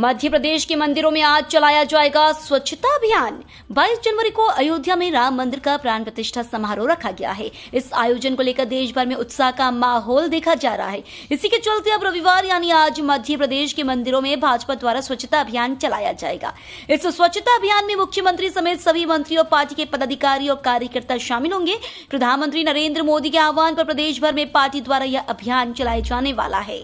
मध्य प्रदेश के मंदिरों में आज चलाया जाएगा स्वच्छता अभियान 22 जनवरी को अयोध्या में राम मंदिर का प्राण प्रतिष्ठा समारोह रखा गया है इस आयोजन को लेकर देश भर में उत्साह का माहौल देखा जा रहा है इसी के चलते अब रविवार यानी आज मध्य प्रदेश के मंदिरों में भाजपा द्वारा स्वच्छता अभियान चलाया जाएगा इस स्वच्छता अभियान में मुख्यमंत्री समेत सभी मंत्री और पार्टी के पदाधिकारी और कार्यकर्ता शामिल होंगे प्रधानमंत्री नरेंद्र मोदी के आह्वान पर प्रदेश भर में पार्टी द्वारा यह अभियान चलाए जाने वाला है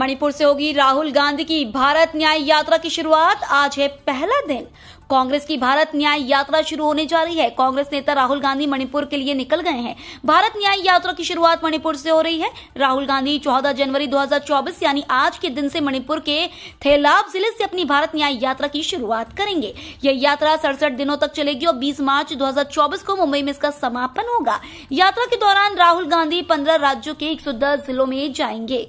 मणिपुर से होगी राहुल गांधी की भारत न्याय यात्रा की शुरुआत आज है पहला दिन कांग्रेस की भारत न्याय यात्रा शुरू होने जा रही है कांग्रेस नेता राहुल गांधी मणिपुर के लिए निकल गए हैं भारत न्याय यात्रा की शुरुआत मणिपुर से हो रही है राहुल गांधी 14 जनवरी 2024 यानी आज के दिन से मणिपुर के थेलाब जिले से अपनी भारत न्याय यात्रा की शुरुआत करेंगे यह यात्रा सड़सठ दिनों तक चलेगी और बीस मार्च दो को मुंबई में इसका समापन होगा यात्रा के दौरान राहुल गांधी पंद्रह राज्यों के एक जिलों में जाएंगे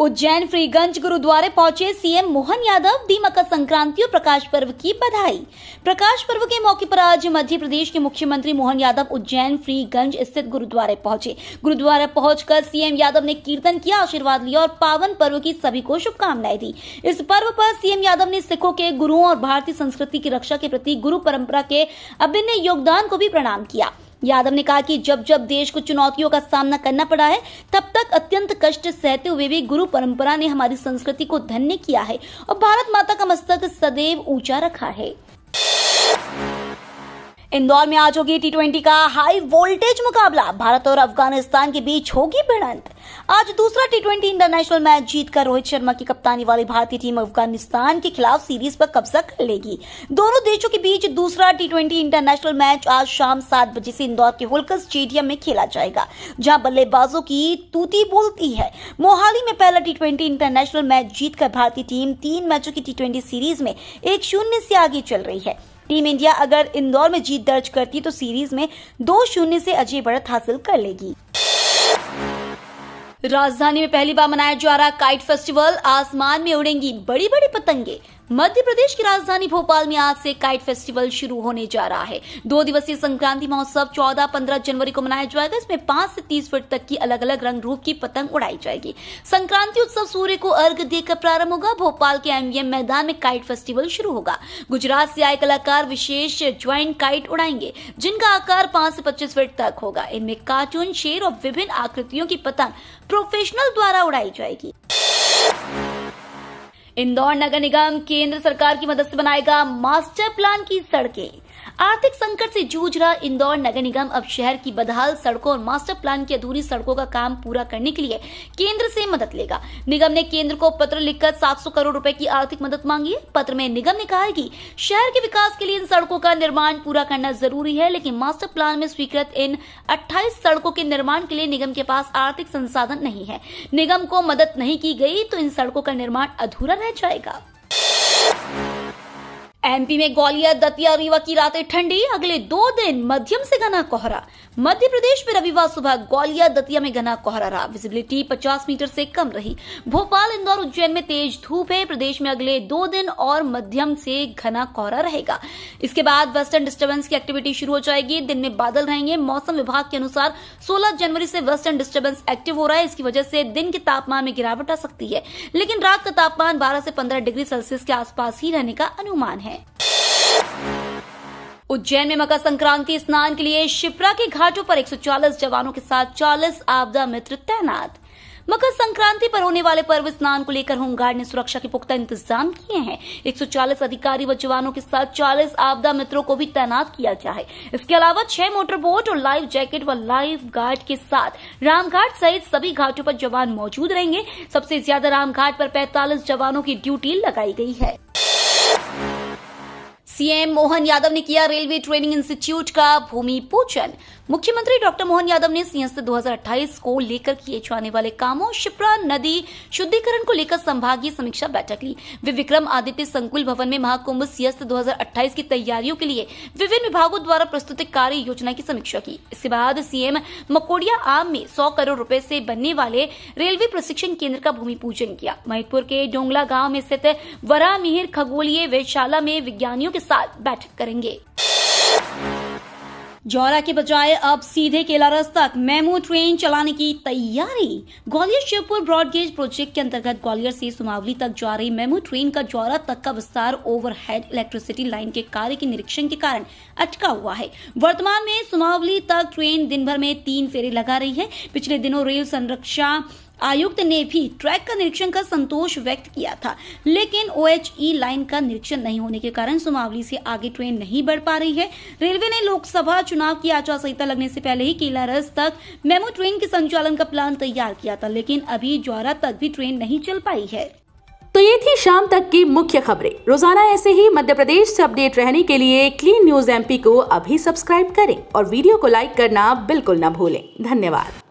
उज्जैन फ्रीगंज गुरुद्वारे पहुंचे सीएम मोहन यादव दी मकर संक्रांति और प्रकाश पर्व की बधाई प्रकाश पर्व के मौके पर आज मध्य प्रदेश के मुख्यमंत्री मोहन यादव उज्जैन फ्रीगंज स्थित गुरुद्वारे पहुंचे गुरुद्वारे पहुंचकर सीएम यादव ने कीर्तन किया आशीर्वाद लिया और पावन पर्व की सभी को शुभकामनाएं दी इस पर्व पर सीएम यादव ने सिखों के गुरुओं और भारतीय संस्कृति की रक्षा के प्रति गुरु परम्परा के अभिन्न योगदान को भी प्रणाम किया यादव ने कहा कि जब जब देश को चुनौतियों का सामना करना पड़ा है तब तक अत्यंत कष्ट सहते हुए भी गुरु परंपरा ने हमारी संस्कृति को धन्य किया है और भारत माता का मस्तक सदैव ऊंचा रखा है इंदौर में आज होगी टी ट्वेंटी का हाई वोल्टेज मुकाबला भारत और अफगानिस्तान के बीच होगी भिड़ंत आज दूसरा टी ट्वेंटी इंटरनेशनल मैच जीतकर रोहित शर्मा की कप्तानी वाली भारतीय टीम अफगानिस्तान के खिलाफ सीरीज पर कब्जा कर लेगी दोनों देशों के बीच दूसरा टी ट्वेंटी इंटरनेशनल मैच आज शाम सात बजे से इंदौर के होलकर स्टेडियम में खेला जाएगा जहां बल्लेबाजों की तूती बोलती है मोहाली में पहला टी ट्वेंटी इंटरनेशनल मैच जीतकर भारतीय टीम तीन मैचों की टी सीरीज में एक शून्य से आगे चल रही है टीम इंडिया अगर इंदौर में जीत दर्ज करती तो सीरीज में दो शून्य से अजय बढ़त हासिल कर लेगी राजधानी में पहली बार मनाया जा रहा काइट फेस्टिवल आसमान में उड़ेंगी बड़ी बड़ी पतंगे मध्य प्रदेश की राजधानी भोपाल में आज से काइट फेस्टिवल शुरू होने जा रहा है दो दिवसीय संक्रांति महोत्सव 14-15 जनवरी को मनाया जाएगा इसमें 5 से 30 फीट तक की अलग अलग रंग रूप की पतंग उड़ाई जाएगी संक्रांति उत्सव सूर्य को अर्घ देकर प्रारंभ होगा भोपाल के एमवीएम मैदान में काइट फेस्टिवल शुरू होगा गुजरात से आए कलाकार विशेष ज्वाइंट काइट उड़ाएंगे जिनका आकार पांच से पच्चीस फीट तक होगा इनमें कार्टून शेर और विभिन्न आकृतियों की पतंग प्रोफेशनल द्वारा उड़ाई जाएगी इंदौर नगर निगम केंद्र सरकार की मदद से बनाएगा मास्टर प्लान की सड़कें आर्थिक संकट से जूझ रहा इंदौर नगर निगम अब शहर की बदहाल सड़कों और मास्टर प्लान की अधूरी सड़कों का काम पूरा करने के लिए केंद्र से मदद लेगा निगम ने केंद्र को पत्र लिखकर 700 करोड़ रुपए की आर्थिक मदद मांगी है पत्र में निगम ने कहा है कि शहर के विकास के लिए इन सड़कों का निर्माण पूरा करना जरूरी है लेकिन मास्टर प्लान में स्वीकृत इन अट्ठाईस सड़कों के निर्माण के लिए निगम के पास आर्थिक संसाधन नहीं है निगम को मदद नहीं की गयी तो इन सड़कों का निर्माण अधूरा रह जाएगा एमपी में ग्वालियर दतिया रीवा की रातें ठंडी अगले दो दिन मध्यम से घना कोहरा मध्य प्रदेश में रविवार सुबह ग्वालियर दतिया में घना कोहरा रहा विजिबिलिटी 50 मीटर से कम रही भोपाल इंदौर उज्जैन में तेज धूप है प्रदेश में अगले दो दिन और मध्यम से घना कोहरा रहेगा इसके बाद वेस्टर्न डिस्टर्बेंस की एक्टिविटी शुरू हो जाएगी दिन में बादल रहेंगे मौसम विभाग के अनुसार सोलह जनवरी से वेस्टर्न डिस्टर्बेंस एक्टिव हो रहा है इसकी वजह से दिन के तापमान में गिरावट आ सकती है लेकिन रात का तापमान बारह से पंद्रह डिग्री सेल्सियस के आसपास ही रहने का अनुमान है है उज्जैन में मकर संक्रांति स्नान के लिए शिप्रा के घाटों पर 140 जवानों के साथ 40 आपदा मित्र तैनात मकर संक्रांति पर होने वाले पर्व स्नान को लेकर होमगार्ड ने सुरक्षा के पुख्ता इंतजाम किए हैं 140 अधिकारी व जवानों के साथ 40 आपदा मित्रों को भी तैनात किया गया है इसके अलावा छह मोटर बोट और लाइफ जैकेट व लाइफ गार्ड के साथ रामघाट सहित सभी घाटों पर जवान मौजूद रहेंगे सबसे ज्यादा रामघाट पर पैतालीस जवानों की ड्यूटी लगाई गई है सीएम मोहन यादव ने किया रेलवे ट्रेनिंग इंस्टीट्यूट का भूमि पूजन मुख्यमंत्री डॉक्टर मोहन यादव ने सीएस से 2028 को लेकर किए जाने वाले कामों शिप्रा नदी शुद्धिकरण को लेकर संभागीय समीक्षा बैठक ली वे विक्रम आदित्य संकुल भवन में महाकुंभ सियस्त 2028 की तैयारियों के लिए विभिन्न विभागों द्वारा प्रस्तुत कार्य योजना की समीक्षा की इसके बाद सीएम मकोड़िया आम में सौ करोड़ रूपये ऐसी बनने वाले रेलवे प्रशिक्षण केंद्र का भूमि पूजन किया महितपुर के डोंगला गाँव में स्थित मिहिर खगोलीय वेधशाला में विज्ञानियों के साथ बैठक करेंगे जौरा के बजाय अब सीधे केलारस तक मेमू ट्रेन चलाने की तैयारी ग्वालियर शिवपुर ब्रॉडगेज प्रोजेक्ट के अंतर्गत ग्वालियर से सुमावली तक जा रही मेमू ट्रेन का जौरा तक का विस्तार ओवरहेड इलेक्ट्रिसिटी लाइन के कार्य के निरीक्षण के कारण अटका हुआ है वर्तमान में सुमावली तक ट्रेन दिन भर में तीन फेरे लगा रही है पिछले दिनों रेल संरक्षा आयुक्त ने भी ट्रैक का निरीक्षण कर संतोष व्यक्त किया था लेकिन ओ e लाइन का निरीक्षण नहीं होने के कारण सुमावली से आगे ट्रेन नहीं बढ़ पा रही है रेलवे ने लोकसभा चुनाव की आचार संहिता लगने से पहले ही केला रस तक मेमो ट्रेन के संचालन का प्लान तैयार किया था लेकिन अभी ज्वारा तक भी ट्रेन नहीं चल पाई है तो ये थी शाम तक की मुख्य खबरें रोजाना ऐसे ही मध्य प्रदेश से अपडेट रहने के लिए क्लीन न्यूज एमपी को अभी सब्सक्राइब करें और वीडियो को लाइक करना बिल्कुल न भूलें धन्यवाद